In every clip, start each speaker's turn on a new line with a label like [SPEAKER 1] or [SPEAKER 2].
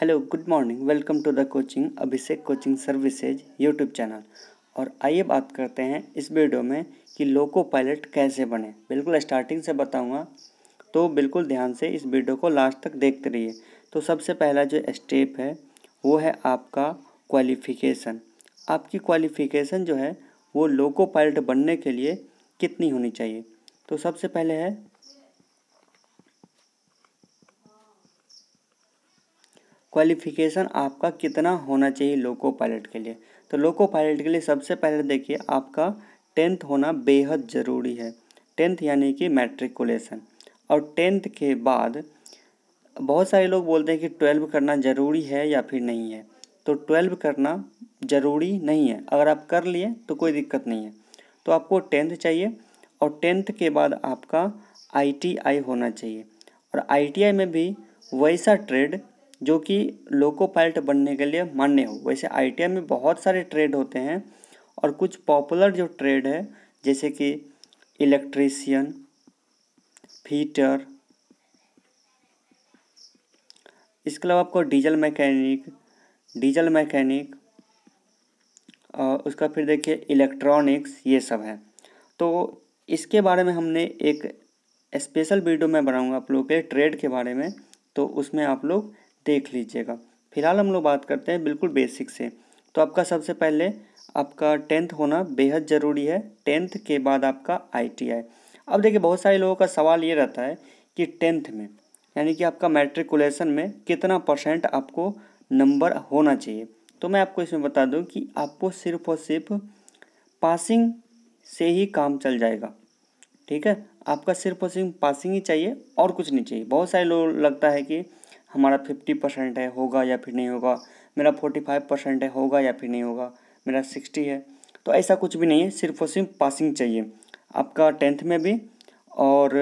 [SPEAKER 1] hello good morning welcome to the coaching Abhishek coaching services YouTube channel और आइए बात करते हैं इस वीडियो में कि लोको पायलट कैसे बने बिल्कुल स्टार्टिंग से बताऊंगा तो बिल्कुल ध्यान से इस वीडियो को लास्ट तक देखते रहिए तो सबसे पहला जो स्टेप है वो है आपका क्वालिफिकेशन आपकी क्वालिफिकेशन जो है वो लोको पायलट बनने के लिए कितनी होनी चाहिए तो सबसे पहले है क्वालिफिकेशन आपका कितना होना चाहिए लोको पायलट के लिए तो लोको पायलट के लिए सबसे पहले देखिए आपका टेंथ होना बेहद ज़रूरी है टेंथ यानी कि मैट्रिकुलेशन और टेंथ के बाद बहुत सारे लोग बोलते हैं कि ट्वेल्व करना ज़रूरी है या फिर नहीं है तो ट्वेल्व करना ज़रूरी नहीं है अगर आप कर लिए तो कोई दिक्कत नहीं है तो आपको टेंथ चाहिए और टेंथ के बाद आपका आईटीआई होना चाहिए और आईटीआई में भी वैसा ट्रेड जो कि लोको पायलट बनने के लिए मान्य हो वैसे आई में बहुत सारे ट्रेड होते हैं और कुछ पॉपुलर जो ट्रेड है जैसे कि इलेक्ट्रीशियन फीटर इसके अलावा आपको डीजल मैकेनिक डीजल मैकेनिक और उसका फिर देखिए इलेक्ट्रॉनिक्स ये सब है तो इसके बारे में हमने एक स्पेशल वीडियो मैं बनाऊंगा आप लोग के ट्रेड के बारे में तो उसमें आप लोग देख लीजिएगा फिलहाल हम लोग बात करते हैं बिल्कुल बेसिक से तो आपका सबसे पहले आपका टेंथ होना बेहद ज़रूरी है टेंथ के बाद आपका आईटीआई अब देखिए बहुत सारे लोगों का सवाल ये रहता है कि टेंथ में यानी कि आपका मैट्रिकुलेशन में कितना परसेंट आपको नंबर होना चाहिए तो मैं आपको इसमें बता दूं कि आपको सिर्फ और सिर्फ पासिंग से ही काम चल जाएगा ठीक है आपका सिर्फ और सिर्फ पासिंग ही चाहिए और कुछ नहीं चाहिए बहुत सारे लोग लगता है कि हमारा फिफ्टी परसेंट है होगा या फिर नहीं होगा मेरा फोर्टी फाइव परसेंट है होगा या फिर नहीं होगा मेरा सिक्सटी है तो ऐसा कुछ भी नहीं है सिर्फ और सिर्फ पासिंग चाहिए आपका टेंथ में भी और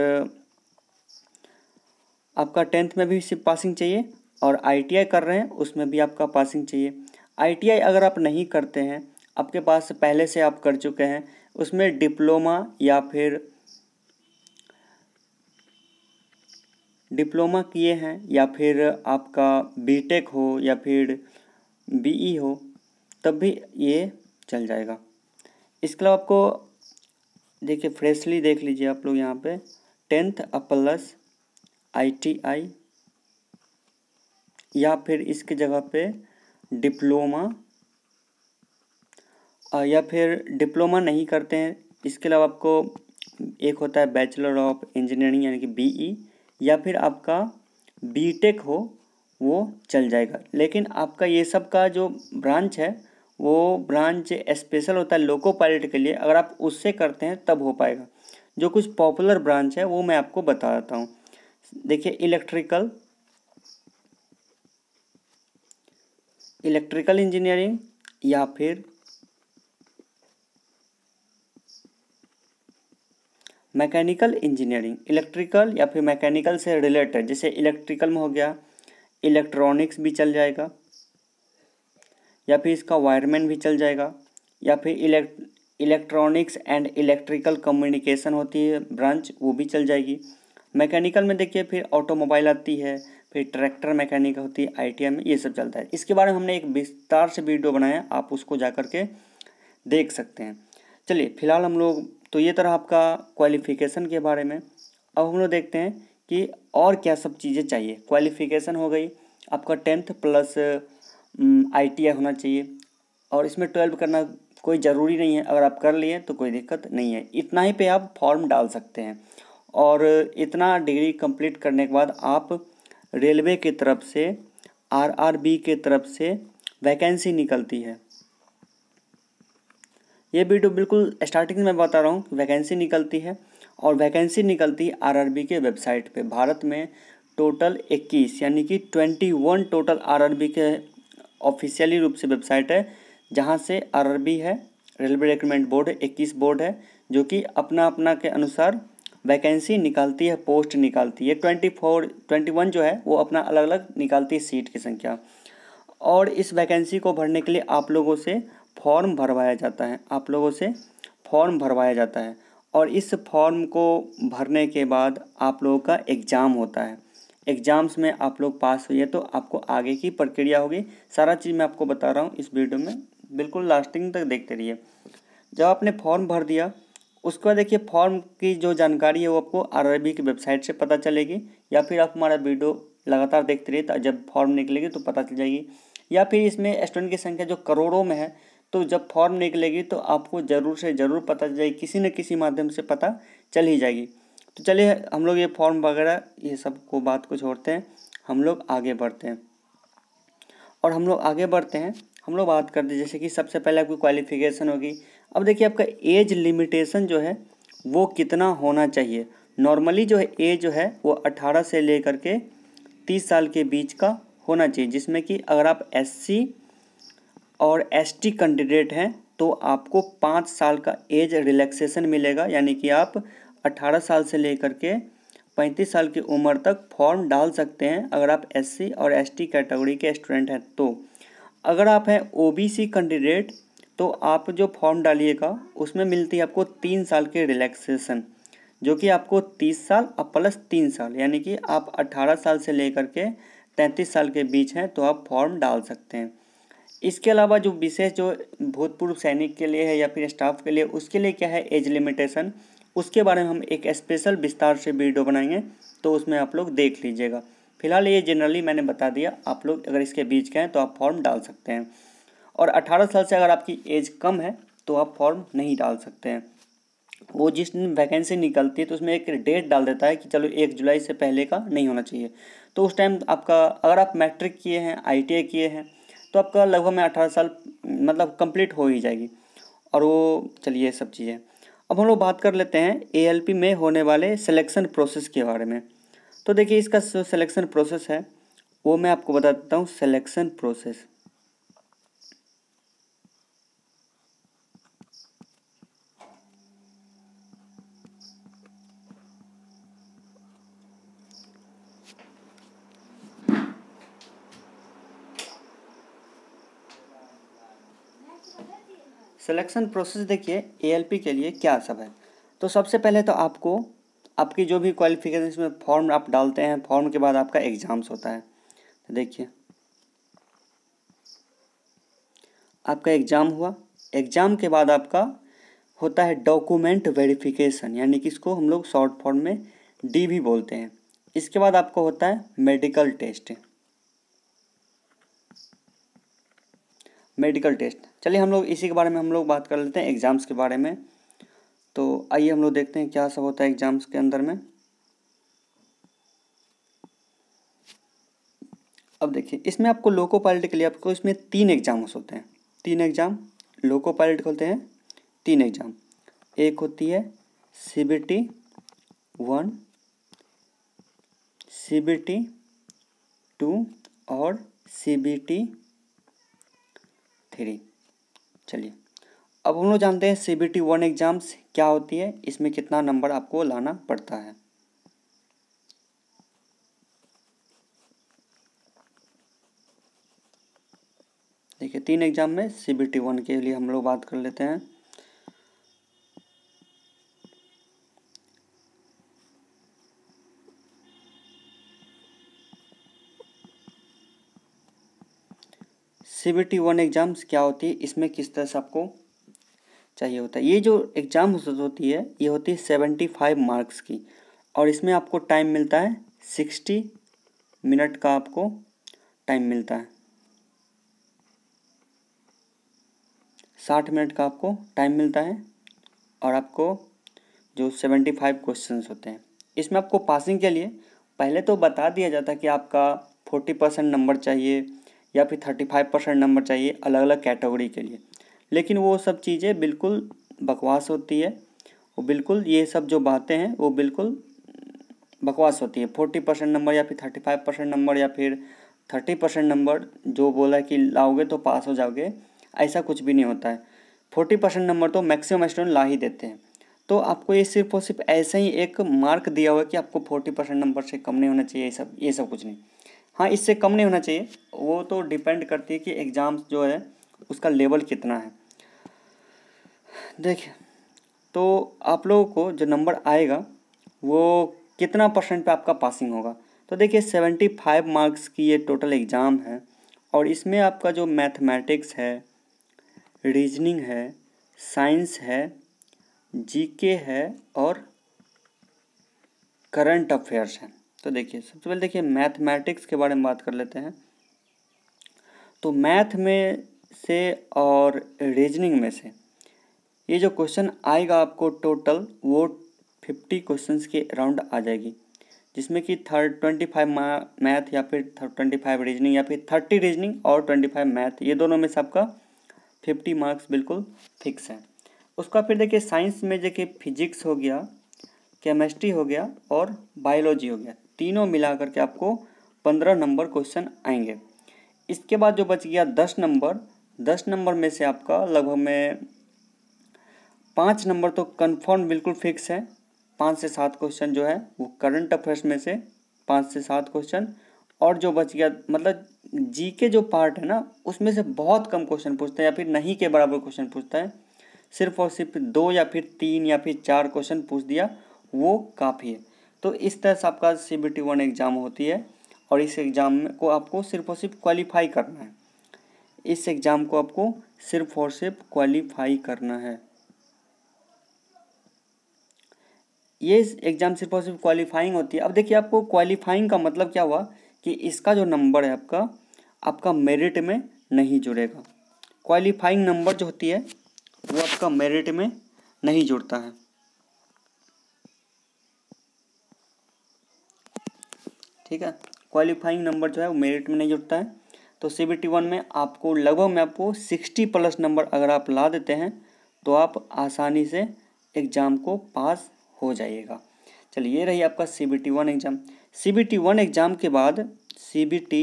[SPEAKER 1] आपका टेंथ में भी सिर्फ पासिंग चाहिए और आईटीआई कर रहे हैं उसमें भी आपका पासिंग चाहिए आईटीआई अगर आप नहीं करते हैं आपके पास पहले से आप कर चुके हैं उसमें डिप्लोमा या फिर डिप्लोमा किए हैं या फिर आपका बीटेक हो या फिर बीई हो तब भी ये चल जाएगा इसके अलावा आपको देखिए फ्रेशली देख लीजिए आप लोग यहाँ पे टेंथ टी आईटीआई या फिर इसके जगह पे डिप्लोमा या फिर डिप्लोमा नहीं करते हैं इसके अलावा आपको एक होता है बैचलर ऑफ इंजीनियरिंग यानी कि बीई या फिर आपका बीटेक हो वो चल जाएगा लेकिन आपका ये सब का जो ब्रांच है वो ब्रांच स्पेशल होता है लोको पायलट के लिए अगर आप उससे करते हैं तब हो पाएगा जो कुछ पॉपुलर ब्रांच है वो मैं आपको बता देता हूँ देखिए इलेक्ट्रिकल इलेक्ट्रिकल इंजीनियरिंग या फिर मैकेनिकल इंजीनियरिंग इलेक्ट्रिकल या फिर मैकेनिकल से रिलेटेड जैसे इलेक्ट्रिकल में हो गया इलेक्ट्रॉनिक्स भी चल जाएगा या फिर इसका वायरमैन भी चल जाएगा या फिर elect electronics and electrical communication होती है ब्रांच वो भी चल जाएगी मैकेनिकल में देखिए फिर ऑटोमोबाइल आती है फिर ट्रैक्टर मैकेनिक होती है आई में ये सब चलता है इसके बारे में हमने एक विस्तार से वीडियो बनाया आप उसको जा के देख सकते हैं चलिए फिलहाल हम लोग तो ये तरह आपका क्वालिफ़िकेशन के बारे में अब हम लोग देखते हैं कि और क्या सब चीज़ें चाहिए क्वालिफ़िकेशन हो गई आपका टेंथ प्लस आई होना चाहिए और इसमें ट्वेल्व करना कोई ज़रूरी नहीं है अगर आप कर लिए तो कोई दिक्कत नहीं है इतना ही पे आप फॉर्म डाल सकते हैं और इतना डिग्री कंप्लीट करने के बाद आप रेलवे की तरफ से आरआरबी के तरफ से वैकेंसी निकलती है ये वीडियो बिल्कुल स्टार्टिंग में बता रहा हूँ वैकेंसी निकलती है और वैकेंसी निकलती है आर के वेबसाइट पे भारत में टोटल 21 यानी कि 21 टोटल आर के ऑफिशियली रूप से वेबसाइट है जहाँ से आर है रेलवे रिक्रूटमेंट बोर्ड है इक्कीस बोर्ड है जो कि अपना अपना के अनुसार वैकेंसी निकालती है पोस्ट निकालती है ट्वेंटी फोर ट्वेंटी वन जो है वो अपना अलग अलग निकालती है सीट की संख्या और इस वैकेंसी को भरने के लिए आप लोगों से फॉर्म भरवाया जाता है आप लोगों से फॉर्म भरवाया जाता है और इस फॉर्म को भरने के बाद आप लोगों का एग्ज़ाम होता है एग्ज़ाम्स में आप लोग पास हुए तो आपको आगे की प्रक्रिया होगी सारा चीज़ मैं आपको बता रहा हूँ इस वीडियो में बिल्कुल लास्टिंग तक देखते रहिए जब आपने फॉर्म भर दिया उसके बाद देखिए फॉर्म की जो जानकारी है वो आपको आर की वेबसाइट से पता चलेगी या फिर आप हमारा वीडियो लगातार देखते रहिए तो जब फॉर्म निकलेगी तो पता चल जाएगी या फिर इसमें स्टूडेंट की संख्या जो करोड़ों में है तो जब फॉर्म निकलेगी तो आपको ज़रूर से ज़रूर पता चल जाएगी किसी न किसी माध्यम से पता चल ही जाएगी तो चलिए हम लोग ये फॉर्म वगैरह ये सब को बात को छोड़ते हैं हम लोग आगे बढ़ते हैं और हम लोग आगे बढ़ते हैं हम लोग बात करते हैं जैसे कि सबसे पहले आपकी क्वालिफिकेशन होगी अब देखिए आपका एज लिमिटेशन जो है वो कितना होना चाहिए नॉर्मली जो है एज जो है वो अट्ठारह से लेकर के तीस साल के बीच का होना चाहिए जिसमें कि अगर आप एस और एसटी कैंडिडेट हैं तो आपको पाँच साल का एज रिलैक्सेशन मिलेगा यानी कि आप अठारह साल से लेकर के पैंतीस साल की उम्र तक फॉर्म डाल सकते हैं अगर आप एससी और एसटी कैटेगरी के स्टूडेंट हैं तो अगर आप हैं ओबीसी कैंडिडेट तो आप जो फॉर्म डालिएगा उसमें मिलती है आपको तीन साल के रिलैक्सेशन जो कि आपको तीस साल और प्लस तीन साल यानी कि आप अट्ठारह साल से लेकर के तैंतीस साल के बीच हैं तो आप फॉर्म डाल सकते हैं इसके अलावा जो विशेष जो भूतपूर्व सैनिक के लिए है या फिर स्टाफ के लिए उसके लिए क्या है एज लिमिटेशन उसके बारे में हम एक स्पेशल विस्तार से वीडियो बनाएंगे तो उसमें आप लोग देख लीजिएगा फिलहाल ये जनरली मैंने बता दिया आप लोग अगर इसके बीच के हैं तो आप फॉर्म डाल सकते हैं और 18 साल से अगर आपकी एज कम है तो आप फॉर्म नहीं डाल सकते हैं वो जिस दिन वैकेंसी निकलती है तो उसमें एक डेट डाल देता है कि चलो एक जुलाई से पहले का नहीं होना चाहिए तो उस टाइम आपका अगर आप मैट्रिक किए हैं आई किए हैं तो आपका लगभग में अठारह साल मतलब कंप्लीट हो ही जाएगी और वो चलिए सब चीज़ें अब हम लोग बात कर लेते हैं ए में होने वाले सिलेक्शन प्रोसेस के बारे में तो देखिए इसका सिलेक्शन प्रोसेस है वो मैं आपको बता देता हूँ सिलेक्शन प्रोसेस सिलेक्शन प्रोसेस देखिए एएलपी के लिए क्या सब है तो सबसे पहले तो आपको आपकी जो भी क्वालिफिकेशन में फॉर्म आप डालते हैं फॉर्म के बाद आपका एग्ज़ाम्स होता है तो देखिए आपका एग्ज़ाम हुआ एग्ज़ाम के बाद आपका होता है डॉक्यूमेंट वेरिफिकेशन यानी कि इसको हम लोग शॉर्ट फॉर्म में डी भी बोलते हैं इसके बाद आपको होता है मेडिकल टेस्ट मेडिकल टेस्ट चलिए हम लोग इसी के बारे में हम लोग बात कर लेते हैं एग्ज़ाम्स के बारे में तो आइए हम लोग देखते हैं क्या सब होता है एग्ज़ाम्स के अंदर में अब देखिए इसमें आपको लोको पायलट के लिए आपको इसमें तीन एग्ज़ाम्स होते हैं तीन एग्ज़ाम लोको पायलट होते हैं तीन एग्ज़ाम एक होती है C B T one C B T two और सी बी टी थ्री चलिए अब हम लोग जानते हैं C B T one exams क्या होती है इसमें कितना नंबर आपको लाना पड़ता है देखिए तीन एग्ज़ाम में सी बी टी वन के लिए हम लोग बात कर लेते हैं सी वन एग्ज़ाम्स क्या होती है इसमें किस तरह से आपको चाहिए होता है ये जो एग्ज़ाम होती है ये होती है सेवेंटी फाइव मार्क्स की और इसमें आपको टाइम मिलता है सिक्सटी मिनट का आपको टाइम मिलता है साठ मिनट का आपको टाइम मिलता है और आपको जो सेवेंटी फाइव क्वेश्चन होते हैं इसमें आपको पासिंग के लिए पहले तो बता दिया जाता है कि आपका फोर्टी परसेंट नंबर चाहिए या फिर थर्टी फाइव परसेंट नंबर चाहिए अलग अलग कैटेगरी के लिए लेकिन वो सब चीज़ें बिल्कुल बकवास होती है और बिल्कुल ये सब जो बातें हैं वो बिल्कुल बकवास होती है फोर्टी परसेंट नंबर या फिर थर्टी फाइव परसेंट नंबर या फिर थर्टी परसेंट नंबर जो बोला कि लाओगे तो पास हो जाओगे ऐसा कुछ भी नहीं होता है फोर्टी परसेंट नंबर तो मैक्सिमम स्टूडेंट ला ही देते हैं तो आपको ये सिर्फ और सिर्फ ऐसा ही एक मार्क दिया हुआ है कि आपको फोर्टी परसेंट नंबर से कम नहीं होना चाहिए ये सब ये सब कुछ नहीं हाँ इससे कम नहीं होना चाहिए वो तो डिपेंड करती है कि एग्ज़ाम जो है उसका लेवल कितना है देखिए तो आप लोगों को जो नंबर आएगा वो कितना परसेंट पे आपका पासिंग होगा तो देखिए सेवेंटी फाइव मार्क्स की ये टोटल एग्ज़ाम है और इसमें आपका जो मैथमेटिक्स है रीजनिंग है साइंस है जीके है और करंट अफेयर्स है तो देखिए सबसे पहले देखिए मैथमेटिक्स के बारे में बात कर लेते हैं तो मैथ में से और रीजनिंग में से ये जो क्वेश्चन आएगा आपको टोटल वो फिफ्टी क्वेश्चंस के अराउंड आ जाएगी जिसमें कि थर्ड ट्वेंटी फाइव मैथ या फिर ट्वेंटी फाइव रीजनिंग या फिर थर्टी रीजनिंग और ट्वेंटी फाइव मैथ ये दोनों में से आपका फिफ्टी मार्क्स बिल्कुल फिक्स है उसका फिर देखिए साइंस में देखिए फिजिक्स हो गया केमिस्ट्री हो गया और बायोलॉजी हो गया तीनों मिला करके आपको पंद्रह नंबर क्वेश्चन आएंगे इसके बाद जो बच गया दस नंबर दस नंबर में से आपका लगभग में पाँच नंबर तो कन्फर्म बिल्कुल फिक्स है पाँच से सात क्वेश्चन जो है वो करंट अफेयर्स में से पाँच से सात क्वेश्चन और जो बच गया मतलब जी के जो पार्ट है ना उसमें से बहुत कम क्वेश्चन पूछता है या फिर नहीं के बराबर क्वेश्चन पूछता है सिर्फ और सिर्फ दो या फिर तीन या फिर चार क्वेश्चन पूछ दिया वो काफ़ी है तो इस तरह से आपका C B T one exam होती है और इस एग्ज़ाम में को आपको सिर्फ और सिर्फ क्वालिफाई करना है इस एग्ज़ाम को आपको सिर्फ और सिर्फ क्वालिफाई करना है ये एग्ज़ाम सिर्फ और सिर्फ क्वालिफाइंग होती है अब देखिए आपको क्वालिफाइंग का मतलब क्या हुआ कि इसका जो नंबर है आपका आपका मेरिट में नहीं जुड़ेगा क्वालिफाइंग नंबर जो होती है वो आपका मेरिट में नहीं जुड़ता है ठीक है क्वालिफाइंग नंबर जो है वो मेरिट में नहीं जुटता है तो सी बी टी वन में आपको लगभग मैं आपको सिक्सटी प्लस नंबर अगर आप ला देते हैं तो आप आसानी से एग्ज़ाम को पास हो जाइएगा चलिए ये रही आपका C B T one exam C B T one exam के बाद C B T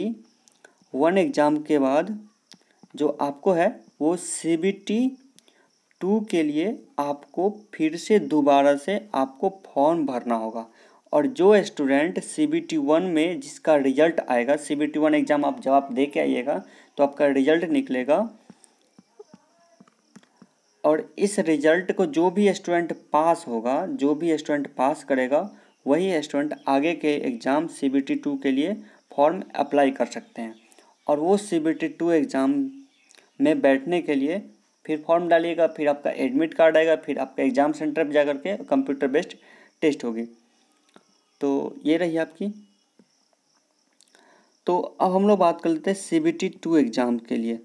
[SPEAKER 1] one exam के बाद जो आपको है वो सी बी टी टू के लिए आपको फिर से दोबारा से आपको फॉर्म भरना होगा और जो student C B T one में जिसका रिजल्ट आएगा C B T one exam आप जवाब दे के आइएगा तो आपका रिजल्ट निकलेगा और इस रिजल्ट को जो भी स्टूडेंट पास होगा जो भी स्टूडेंट पास करेगा वही स्टूडेंट आगे के exam C B T two के लिए फॉर्म अप्लाई कर सकते हैं और वो C B T two exam में बैठने के लिए फिर फॉर्म डालिएगा फिर आपका एडमिट कार्ड आएगा फिर आपका एग्ज़ाम सेंटर पर जा करके के कंप्यूटर बेस्ड टेस्ट होगी तो ये रही आपकी तो अब हम लोग बात कर लेते हैं C B T two exam के लिए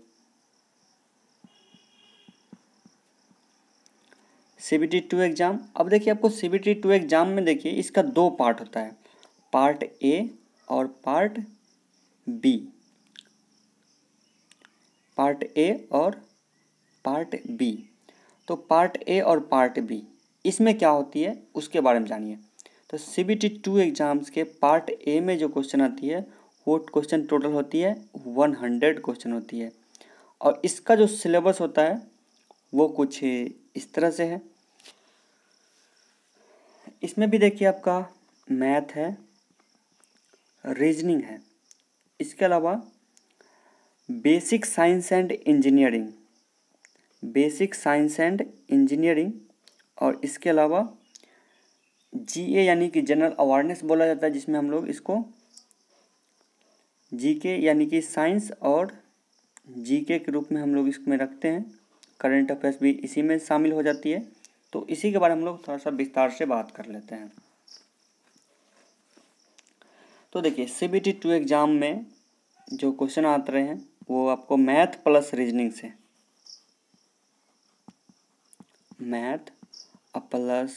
[SPEAKER 1] C B T two exam अब देखिए आपको C B T two exam में देखिए इसका दो पार्ट होता है पार्ट ए और पार्ट बी पार्ट ए और पार्ट बी तो पार्ट ए और पार्ट बी इसमें क्या होती है उसके बारे में जानिए तो C B T two exams के पार्ट ए में जो क्वेश्चन आती है वो क्वेश्चन टोटल होती है वन हंड्रेड क्वेश्चन होती है और इसका जो सिलेबस होता है वो कुछ इस तरह से है इसमें भी देखिए आपका मैथ है रीजनिंग है इसके अलावा basic science and engineering basic science and engineering और इसके अलावा जी ए यानी कि जनरल अवेयरनेस बोला जाता है जिसमें हम लोग इसको जी के यानी कि साइंस और जी के के रूप में हम लोग इसमें रखते हैं करंट अफेयर्स भी इसी में शामिल हो जाती है तो इसी के बारे में हम लोग थोड़ा सा विस्तार से बात कर लेते हैं तो देखिए C B T two exam में जो क्वेश्चन आते रहे हैं वो आपको मैथ प्लस रीजनिंग से मैथ प्लस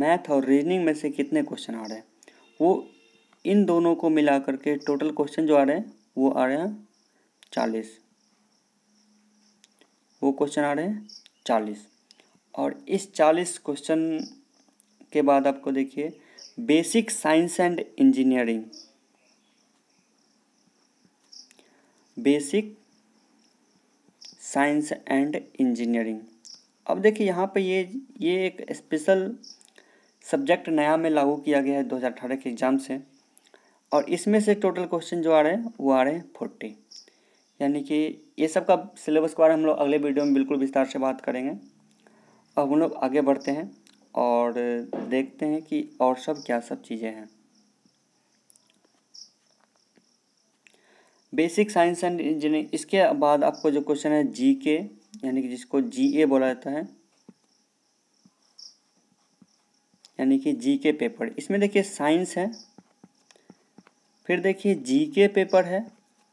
[SPEAKER 1] मैथ और रीजनिंग में से कितने क्वेश्चन आ रहे हैं वो इन दोनों को मिला करके टोटल क्वेश्चन जो आ रहे हैं वो आ रहे हैं चालीस वो क्वेश्चन आ रहे हैं चालीस और इस चालीस क्वेश्चन के बाद आपको देखिए basic science and engineering basic science and engineering अब देखिए यहाँ पे ये ये एक स्पेशल सब्जेक्ट नया में लागू किया गया है दो के एग्ज़ाम से और इसमें से टोटल क्वेश्चन जो आ रहे हैं वो आ रहे हैं फोर्टी यानी कि ये सब का सिलेबस के बारे में हम लोग अगले वीडियो में बिल्कुल विस्तार से बात करेंगे अब हम लोग आगे बढ़ते हैं और देखते हैं कि और सब क्या सब चीज़ें हैं बेसिक साइंस एंड इंजीनियरिंग इसके बाद आपको जो क्वेश्चन है जी के यानी कि जिसको जी ए बोला जाता है यानी कि जी के पेपर इसमें देखिए साइंस है फिर देखिए जी के पेपर है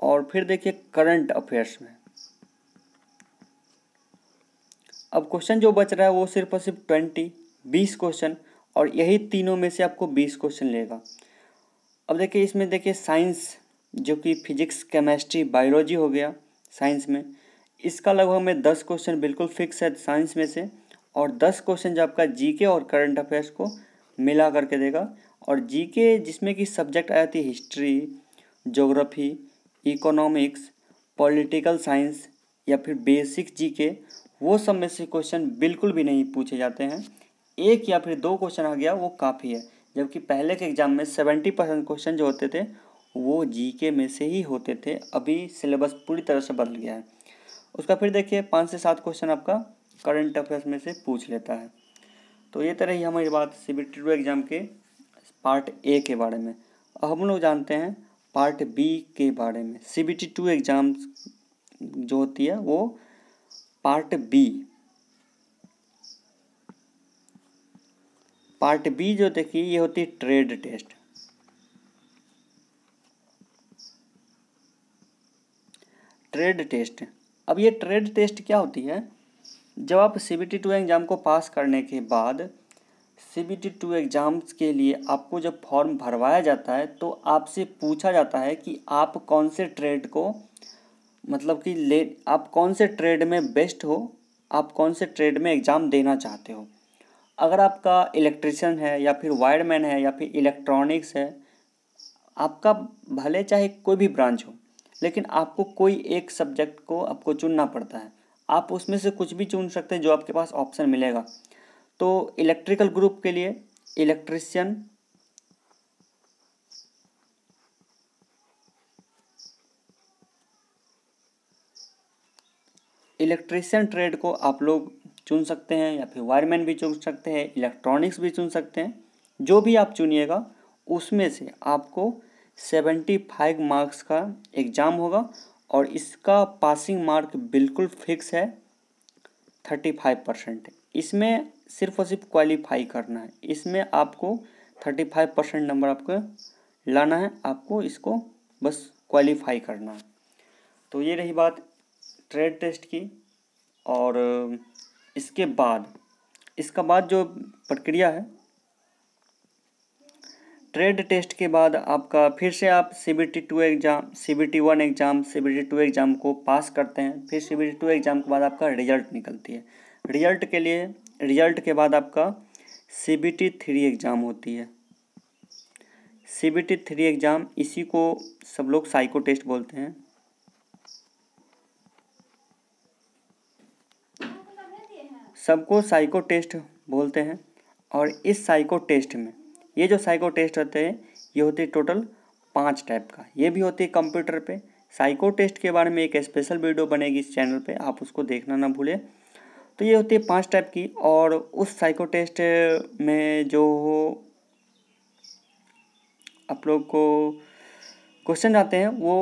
[SPEAKER 1] और फिर देखिए करंट अफेयर्स में अब क्वेश्चन जो बच रहा है वो सिर्फ और सिर्फ ट्वेंटी बीस क्वेश्चन और यही तीनों में से आपको बीस क्वेश्चन लेगा अब देखिए इसमें देखिए साइंस जो कि फिजिक्स केमेस्ट्री बायोलॉजी हो गया साइंस में इसका लगभग में दस क्वेश्चन बिल्कुल फिक्स है साइंस में से और दस क्वेश्चन जो आपका जीके और करंट अफेयर्स को मिला करके देगा और जीके जिसमें कि सब्जेक्ट आया थी history geography economics political science या फिर बेसिक जीके वो सब में से क्वेश्चन बिल्कुल भी नहीं पूछे जाते हैं एक या फिर दो क्वेश्चन आ गया वो काफ़ी है जबकि पहले के एग्ज़ाम में सेवेंटी परसेंट क्वेश्चन जो होते थे वो जीके में से ही होते थे अभी सिलेबस पूरी तरह से बदल गया है उसका फिर देखिए पाँच से सात क्वेश्चन आपका करंट अफेयर्स में से पूछ लेता है तो ये तरह ही हमारी बात C B T two exam के पार्ट ए के बारे में अब हम लोग जानते हैं पार्ट बी के बारे में C B T two exam जो होती है वो पार्ट बी पार्ट बी जो देखिए ये होती है ट्रेड टेस्ट ट्रेड टेस्ट अब ये ट्रेड टेस्ट क्या होती है जब आप C B T two exam को पास करने के बाद C B T two exams के लिए आपको जब फॉर्म भरवाया जाता है तो आपसे पूछा जाता है कि आप कौन से ट्रेड को मतलब कि ले आप कौन से ट्रेड में बेस्ट हो आप कौन से ट्रेड में एग्ज़ाम देना चाहते हो अगर आपका इलेक्ट्रिशियन है या फिर वायरमैन है या फिर इलेक्ट्रॉनिक्स है आपका भले चाहे कोई भी ब्रांच हो लेकिन आपको कोई एक सब्जेक्ट को आपको चुनना पड़ता है आप उसमें से कुछ भी चुन सकते हैं जो आपके पास ऑप्शन मिलेगा तो इलेक्ट्रिकल ग्रुप के लिए इलेक्ट्रिशियन इलेक्ट्रिशियन ट्रेड को आप लोग चुन सकते हैं या फिर वायरमैन भी चुन सकते हैं इलेक्ट्रॉनिक्स भी चुन सकते हैं जो भी आप चुनिएगा उसमें से आपको सेवेंटी फाइव मार्क्स का एग्ज़ाम होगा और इसका पासिंग मार्क बिल्कुल फिक्स है थर्टी फाइव परसेंट इसमें सिर्फ और सिर्फ क्वालिफाई करना है इसमें आपको थर्टी फाइव परसेंट नंबर आपको लाना है आपको इसको बस क्वालिफाई करना है तो ये रही बात ट्रेड टेस्ट की और इसके बाद इसका बाद जो प्रक्रिया है ट्रेड टेस्ट के बाद आपका फिर से आप C B T two exam C B T one exam C B T two exam को पास करते हैं फिर C B T two exam के बाद आपका रिजल्ट निकलती है रिजल्ट के लिए रिजल्ट के बाद आपका C B T three exam होती है C B T three exam इसी को सब लोग साइको टेस्ट बोलते हैं सबको साइको टेस्ट बोलते हैं और इस साइको टेस्ट में ये जो साइको टेस्ट होते हैं ये होते हैं टोटल पाँच टाइप का ये भी होती है कंप्यूटर पे साइको टेस्ट के बारे में एक स्पेशल वीडियो बनेगी इस चैनल पे आप उसको देखना ना भूलें तो ये होती है पांच टाइप की और उस साइको टेस्ट में जो आप लोग को क्वेश्चन आते हैं वो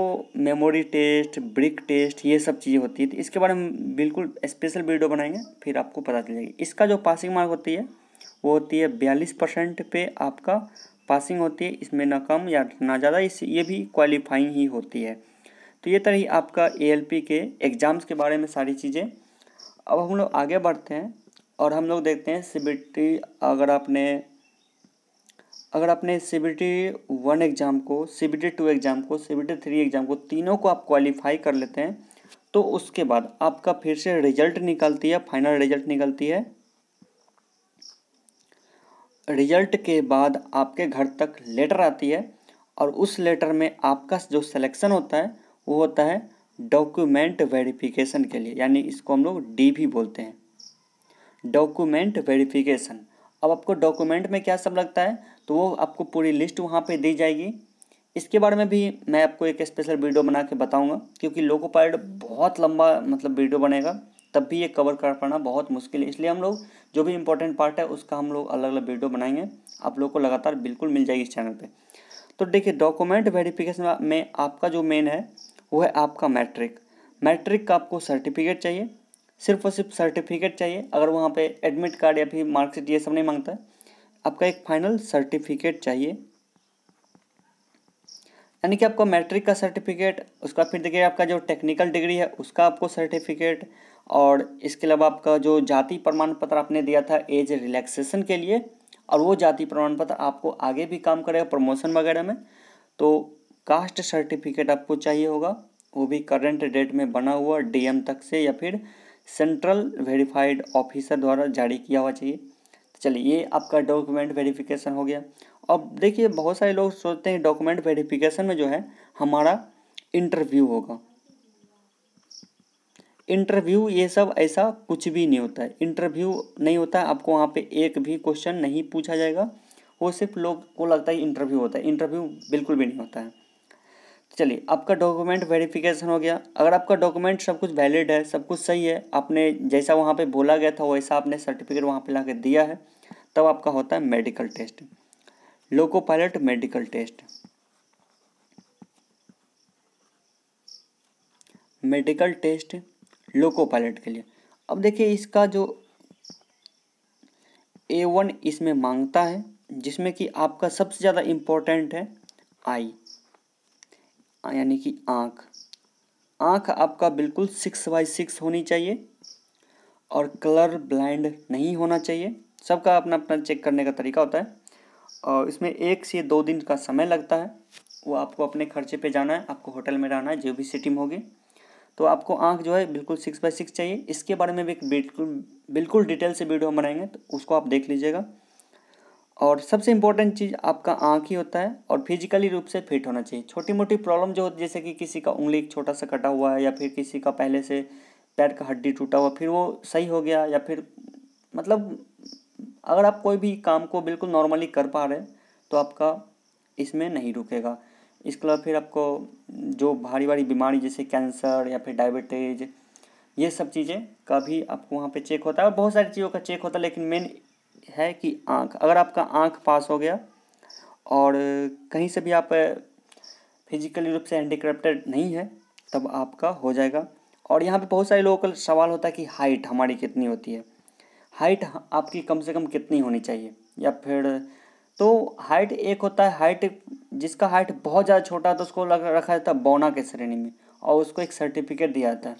[SPEAKER 1] मेमोरी टेस्ट ब्रिक टेस्ट ये सब चीज़ें होती है तो इसके बारे में बिल्कुल स्पेशल वीडियो बनाएंगे फिर आपको पता चल जाएगी इसका जो पासिंग मार्क होती है वो होती है बयालीस परसेंट पे आपका पासिंग होती है इसमें ना कम या ना ज़्यादा इस ये भी क्वालिफाइंग ही होती है तो ये तरह ही आपका ए के एग्ज़ाम्स के बारे में सारी चीज़ें अब हम लोग आगे बढ़ते हैं और हम लोग देखते हैं सी अगर आपने अगर आपने C B T one exam को C B T two exam को C B T three exam को तीनों को आप क्वालिफाई कर लेते हैं तो उसके बाद आपका फिर से रिजल्ट निकलती है फाइनल रिजल्ट निकलती है रिजल्ट के बाद आपके घर तक लेटर आती है और उस लेटर में आपका जो सिलेक्शन होता है वो होता है डॉक्यूमेंट वेरिफिकेशन के लिए यानी इसको हम लोग डी भी बोलते हैं डॉक्यूमेंट वेरिफिकेशन अब आपको डॉक्यूमेंट में क्या सब लगता है तो वो आपको पूरी लिस्ट वहाँ पे दी जाएगी इसके बारे में भी मैं आपको एक स्पेशल वीडियो बना के बताऊँगा क्योंकि लोको पायलट बहुत लंबा मतलब वीडियो बनेगा तब भी ये कवर कर पाना बहुत मुश्किल है इसलिए हम लोग जो भी इंपॉर्टेंट पार्ट है उसका हम लोग अलग अलग वीडियो बनाएंगे आप लोग को लगातार बिल्कुल मिल जाएगी इस चैनल पर तो देखिए डॉक्यूमेंट वेरिफिकेशन में आपका जो मेन है वो है आपका मैट्रिक मैट्रिक का आपको सर्टिफिकेट चाहिए सिर्फ और सिर्फ सर्टिफिकेट चाहिए अगर वहाँ पे एडमिट कार्ड या फिर मार्कशीट ये सब नहीं मांगता है आपका एक फाइनल सर्टिफिकेट चाहिए यानी कि आपका मैट्रिक का सर्टिफिकेट उसका फिर देखिए आपका जो टेक्निकल डिग्री है उसका आपको सर्टिफिकेट और इसके अलावा आपका जो जाति प्रमाण पत्र आपने दिया था एज रिलैक्सेशन के लिए और वो जाति प्रमाण पत्र आपको आगे भी काम करेगा प्रमोशन वगैरह में तो कास्ट सर्टिफिकेट आपको चाहिए होगा वो भी करंट डेट में बना हुआ डीएम तक से या फिर सेंट्रल वेरीफाइड ऑफिसर द्वारा जारी किया हुआ चाहिए तो चलिए ये आपका डॉक्यूमेंट वेरिफिकेशन हो गया अब देखिए बहुत सारे लोग सोचते हैं डॉक्यूमेंट वेरिफिकेशन में जो है हमारा इंटरव्यू होगा इंटरव्यू ये सब ऐसा कुछ भी नहीं होता है इंटरव्यू नहीं होता है आपको वहाँ पे एक भी क्वेश्चन नहीं पूछा जाएगा वो सिर्फ लोग को लगता है इंटरव्यू होता है इंटरव्यू बिल्कुल भी नहीं होता है चलिए आपका डॉक्यूमेंट वेरिफिकेशन हो गया अगर आपका डॉक्यूमेंट सब कुछ वैलिड है सब कुछ सही है आपने जैसा वहाँ पर बोला गया था वैसा आपने सर्टिफिकेट वहाँ पर ला के दिया है तब आपका होता है medical test loco pilot medical test medical test loco pilot के लिए अब देखिए इसका जो ए वन इसमें मांगता है जिसमें कि आपका सबसे ज़्यादा इम्पोर्टेंट है आई यानी कि आँख आँख आपका बिल्कुल सिक्स बाई सिक्स होनी चाहिए और कलर ब्लाइंड नहीं होना चाहिए सबका अपना अपना चेक करने का तरीका होता है और इसमें एक से दो दिन का समय लगता है वो आपको अपने खर्चे पे जाना है आपको होटल में रहना है जो भी सिटी में होगी तो आपको आँख जो है बिल्कुल सिक्स बाई सिक्स चाहिए इसके बारे में भी एक बिल्कुल बिल्कुल डिटेल से वीडियो हम बनाएंगे तो उसको आप देख लीजिएगा और सबसे इम्पोर्टेंट चीज़ आपका आँख ही होता है और फिजिकली रूप से फिट होना चाहिए छोटी मोटी प्रॉब्लम जो जैसे कि किसी का उंगली छोटा सा कटा हुआ है या फिर किसी का पहले से पैर का हड्डी टूटा हुआ फिर वो सही हो गया या फिर मतलब अगर आप कोई भी काम को बिल्कुल नॉर्मली कर पा रहे तो आपका इसमें नहीं रुकेगा इसके अलावा फिर आपको जो भारी भारी बीमारी जैसे कैंसर या फिर डायबिटीज ये सब चीज़ें का भी आपको वहाँ पे चेक होता है और बहुत सारी चीज़ों का चेक होता है लेकिन मेन है कि आँख अगर आपका आँख पास हो गया और कहीं से भी आप फिजिकली रूप से हैंडीक्राफ्टेड नहीं है तब आपका हो जाएगा और यहाँ पे बहुत सारे लोगों का सवाल होता है कि हाइट हमारी कितनी होती है हाइट आपकी कम से कम कितनी होनी चाहिए या फिर तो हाइट एक होता है हाइट जिसका हाइट बहुत ज़्यादा छोटा है तो उसको रखा जाता है बौना के श्रेणी में और उसको एक सर्टिफिकेट दिया जाता है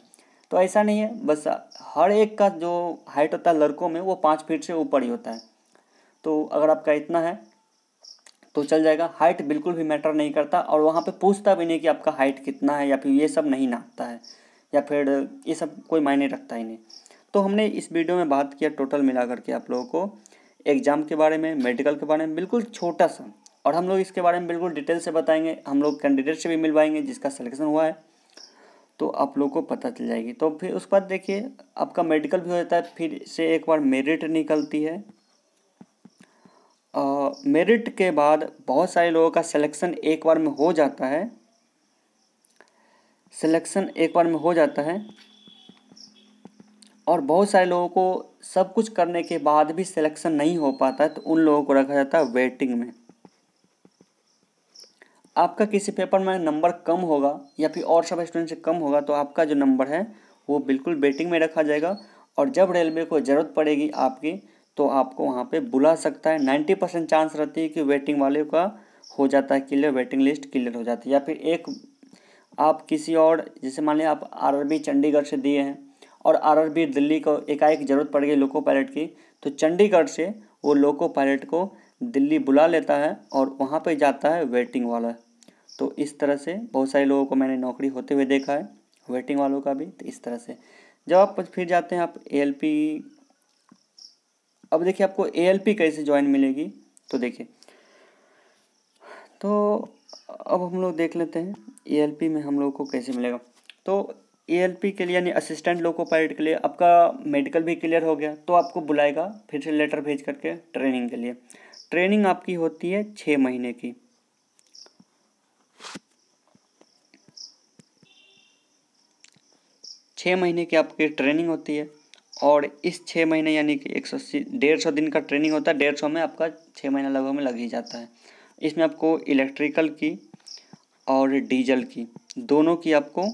[SPEAKER 1] तो ऐसा नहीं है बस हर एक का जो हाइट होता है लड़कों में वो पाँच फीट से ऊपर ही होता है तो अगर आपका इतना है तो चल जाएगा हाइट बिल्कुल भी मैटर नहीं करता और वहाँ पे पूछता भी नहीं कि आपका हाइट कितना है या फिर ये सब नहीं नापता है या फिर ये सब कोई मायने रखता ही नहीं तो हमने इस वीडियो में बात किया टोटल मिला करके आप लोगों को एग्ज़ाम के बारे में मेडिकल के बारे में बिल्कुल छोटा सा और हम लोग इसके बारे में बिल्कुल डिटेल से बताएंगे हम लोग कैंडिडेट से भी मिलवाएंगे जिसका सिलेक्शन हुआ है तो आप लोग को पता चल जाएगी तो फिर उसके बाद देखिए आपका मेडिकल भी हो जाता है फिर से एक बार मेरिट निकलती है मेरिट के बाद बहुत सारे लोगों का सिलेक्शन एक बार में हो जाता है सिलेक्शन एक बार में हो जाता है और बहुत सारे लोगों को सब कुछ करने के बाद भी सिलेक्शन नहीं हो पाता है तो उन लोगों को रखा जाता है वेटिंग में आपका किसी पेपर में नंबर कम होगा या फिर और सब स्टूडेंट से कम होगा तो आपका जो नंबर है वो बिल्कुल वेटिंग में रखा जाएगा और जब रेलवे को ज़रूरत पड़ेगी आपकी तो आपको वहाँ पे बुला सकता है नाइन्टी परसेंट चांस रहती है कि वेटिंग वाले का हो जाता है क्लियर वेटिंग लिस्ट क्लियर हो जाती है या फिर एक आप किसी और जैसे मान लें आप आरआरबी चंडीगढ़ से दिए हैं और आरआरबी दिल्ली को एकाएक ज़रूरत पड़ गई लोको पायलट की तो चंडीगढ़ से वो लोको पायलट को दिल्ली बुला लेता है और वहाँ पर जाता है वेटिंग वाला तो इस तरह से बहुत सारे लोगों को मैंने नौकरी होते हुए देखा है वेटिंग वालों का भी तो इस तरह से जब आप फिर जाते हैं आप ए अब देखिए आपको ए कैसे ज्वाइन मिलेगी तो देखिए तो अब हम लोग देख लेते हैं ए में हम लोग को कैसे मिलेगा तो ए के लिए यानी असिस्टेंट लोको पायलट के लिए आपका मेडिकल भी क्लियर हो गया तो आपको बुलाएगा फिर से लेटर भेज करके ट्रेनिंग के लिए ट्रेनिंग आपकी होती है छः महीने की छः महीने की आपकी ट्रेनिंग होती है और इस छः महीने यानी कि एक सौ डेढ़ सौ दिन का ट्रेनिंग होता है डेढ़ सौ में आपका छः महीना लगभग में लग ही जाता है इसमें आपको इलेक्ट्रिकल की और डीजल की दोनों की आपको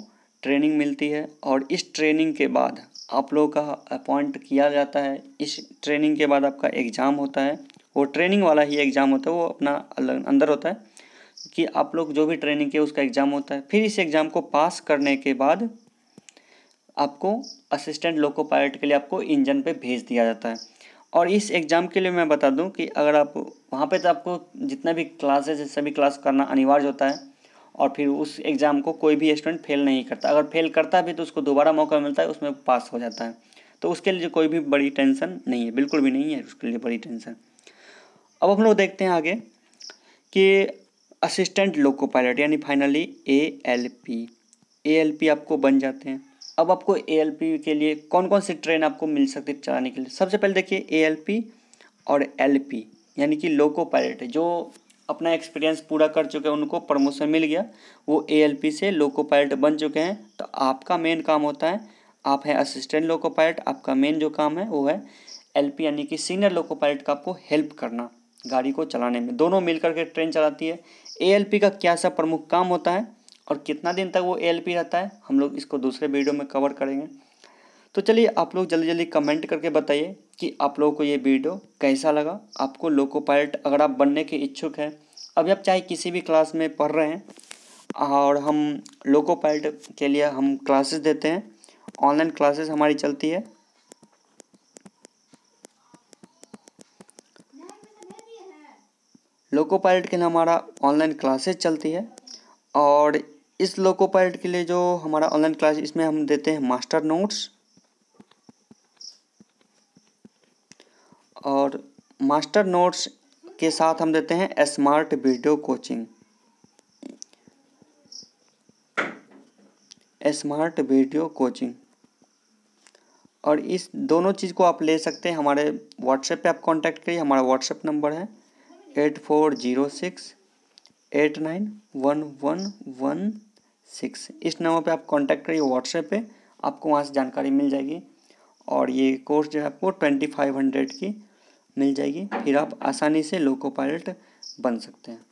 [SPEAKER 1] ट्रेनिंग मिलती है और इस ट्रेनिंग के बाद आप लोगों का अपॉइंट किया जाता है इस ट्रेनिंग के बाद आपका एग्ज़ाम होता है वो ट्रेनिंग वाला ही एग्ज़ाम होता है वो अपना अंदर होता है कि आप लोग जो भी ट्रेनिंग के उसका एग्ज़ाम होता है फिर इस एग्ज़ाम को पास करने के बाद आपको असिस्टेंट लोको पायलट के लिए आपको इंजन पे भेज दिया जाता है और इस एग्ज़ाम के लिए मैं बता दूं कि अगर आप वहाँ पे तो आपको जितना भी क्लासेस है सभी क्लास करना अनिवार्य होता है और फिर उस एग्ज़ाम को कोई भी स्टूडेंट फेल नहीं करता अगर फेल करता भी तो उसको दोबारा मौका मिलता है उसमें पास हो जाता है तो उसके लिए कोई भी बड़ी टेंशन नहीं है बिल्कुल भी नहीं है उसके लिए बड़ी टेंशन अब हम लोग देखते हैं आगे कि असिस्टेंट लोको पायलट यानी finally A L P A L P आपको बन जाते हैं अब आपको ए के लिए कौन कौन सी ट्रेन आपको मिल सकती है चलाने के लिए सबसे पहले देखिए ए और एल यानी कि लोको पायलट जो अपना एक्सपीरियंस पूरा कर चुके हैं उनको प्रमोशन मिल गया वो ए से लोको पायलट बन चुके हैं तो आपका मेन काम होता है आप हैं असिस्टेंट लोको पायलट आपका मेन जो काम है वो है एल यानी कि सीनियर लोको पायलट का आपको हेल्प करना गाड़ी को चलाने में दोनों मिलकर के ट्रेन चलाती है ए का क्या सा प्रमुख काम होता है और कितना दिन तक वो एल रहता है हम लोग इसको दूसरे वीडियो में कवर करेंगे तो चलिए आप लोग जल्दी जल्दी कमेंट करके बताइए कि आप लोगों को ये वीडियो कैसा लगा आपको लोको पायलट अगर आप बनने के इच्छुक हैं अभी आप चाहे किसी भी क्लास में पढ़ रहे हैं और हम लोको पायलट के लिए हम क्लासेस देते हैं ऑनलाइन क्लासेस हमारी चलती है लोको पायलट के लिए हमारा ऑनलाइन क्लासेस चलती है और इस लोको पायलट के लिए जो हमारा ऑनलाइन क्लास इसमें हम देते हैं मास्टर नोट्स और मास्टर नोट्स के साथ हम देते हैं smart video coaching smart video coaching और इस दोनों चीज़ को आप ले सकते हैं हमारे व्हाट्सएप पे आप कांटेक्ट करिए हमारा व्हाट्सएप नंबर है eight four zero six eight nine one one one six इस नंबर पे आप कांटेक्ट करिए व्हाट्सएप पे आपको वहाँ से जानकारी मिल जाएगी और ये कोर्स जो है आपको ट्वेंटी फाइव हंड्रेड की मिल जाएगी फिर आप आसानी से लोको पायलट बन सकते हैं